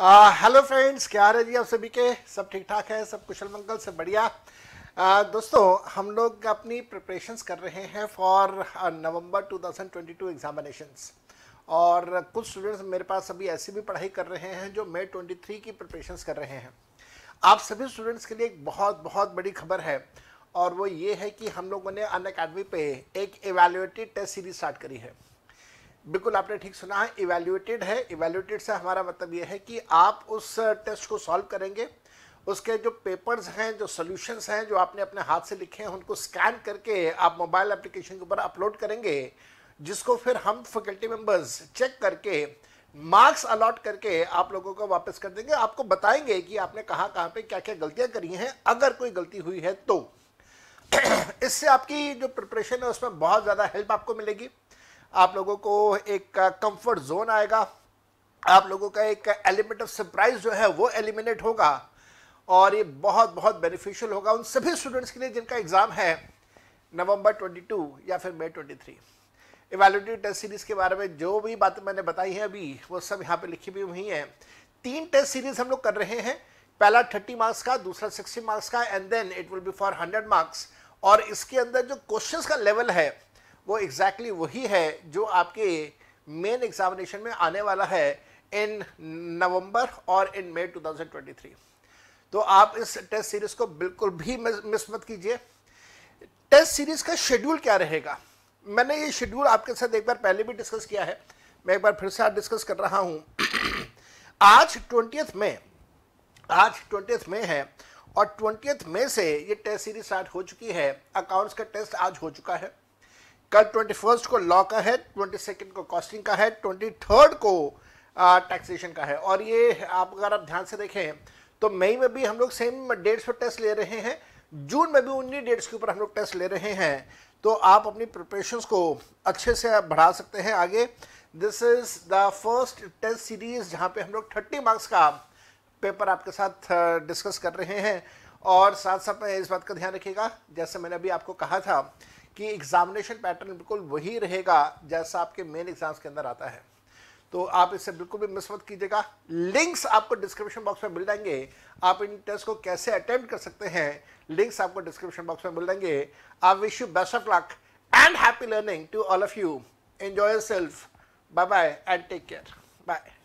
hello friends क्या हाल है जी आप सभी के सब ठीक ठाक है सब कुशल मंगल सब बढ़िया दोस्तों हम लोग अपनी प्रिपरेशंस कर रहे हैं फॉर नवंबर 2022 एग्जामिनेशंस और कुछ स्टूडेंट्स मेरे पास अभी ऐसी भी पढ़ाई कर रहे हैं जो मे 23 की प्रिपरेशंस कर रहे हैं आप सभी स्टूडेंट्स के लिए एक बहुत बहुत बड़ी खबर है और वो ये है कि हम लोगों ने अन अकेडमी पे एक एवेल्युएटेड टेस्ट सीरीज स्टार्ट करी है बिल्कुल आपने ठीक सुना है इवेल्युएटेड है इवेल्युएटेड से हमारा मतलब ये है कि आप उस टेस्ट uh, को सॉल्व करेंगे उसके जो पेपर्स हैं जो सॉल्यूशंस हैं जो आपने अपने हाथ से लिखे हैं उनको स्कैन करके आप मोबाइल एप्लीकेशन के ऊपर अपलोड करेंगे जिसको फिर हम फैकल्टी मेंबर्स चेक करके मार्क्स अलॉट करके आप लोगों को वापस कर देंगे आपको बताएंगे कि आपने कहाँ कहाँ पे क्या क्या गलतियाँ करी हैं अगर कोई गलती हुई है तो इससे आपकी जो प्रिपरेशन है उसमें बहुत ज़्यादा हेल्प आपको मिलेगी आप लोगों को एक कंफर्ट जोन आएगा आप लोगों का एक एलिमेंट ऑफ सरप्राइज जो है वो एलिमिनेट होगा और ये बहुत बहुत बेनिफिशियल होगा उन सभी स्टूडेंट्स के लिए जिनका एग्ज़ाम है नवंबर 22 या फिर मई 23 इवेल्यूटिव टेस्ट सीरीज़ के बारे में जो भी बातें मैंने बताई हैं अभी वो सब यहाँ पे लिखी भी हुई हैं तीन टेस्ट सीरीज़ हम लोग कर रहे हैं पहला थर्टी मार्क्स का दूसरा सिक्सटी मार्क्स का and then it will be for hundred marks और इसके अंदर जो क्वेश्चंस का लेवल है वो एग्जैक्टली exactly वही है जो आपके मेन एग्जामिनेशन में आने वाला है इन नवंबर और इन मई 2023 तो आप इस टेस्ट सीरीज को बिल्कुल भी मिस मत कीजिए टेस्ट सीरीज का शेड्यूल क्या रहेगा मैंने ये शेड्यूल आपके साथ एक बार पहले भी डिस्कस किया है मैं एक बार फिर से आप डिस्कस कर रहा हूँ आज ट्वेंटी में आज ट्वेंटी में है और ट्वेंटी में से ये टेस्ट सीरीज स्टार्ट हो चुकी है अकाउंट्स का टेस्ट आज हो चुका है कल ट्वेंटी फर्स्ट को लॉ का है ट्वेंटी सेकेंड को कॉस्टिंग का है ट्वेंटी थर्ड को टैक्सेशन का है और ये आप अगर आप ध्यान से देखें तो मई में भी हम लोग सेम डेट्स पर टेस्ट ले रहे हैं जून में भी उन्हीं डेट्स के ऊपर हम लोग टेस्ट ले रहे हैं तो आप अपनी प्रिपरेशंस को अच्छे से आप बढ़ा सकते हैं आगे this is the first test series जहाँ पे हम लोग थर्टी मार्क्स का पेपर आपके साथ डिस्कस कर रहे हैं और साथ साथ में इस बात का ध्यान रखिएगा जैसे मैंने अभी आपको कहा था कि एग्जामिनेशन पैटर्न बिल्कुल वही रहेगा जैसा आपके मेन एग्जाम्स के अंदर आता है तो आप इससे बिल्कुल भी मिस मत कीजिएगा लिंक्स आपको डिस्क्रिप्शन बॉक्स में मिल जाएंगे आप इन टेस्ट को कैसे अटेम्प्ट कर सकते हैं लिंक्स आपको डिस्क्रिप्शन बॉक्स में मिल जाएंगे I wish you best of luck and happy learning to all of you enjoy self bye bye and take care bye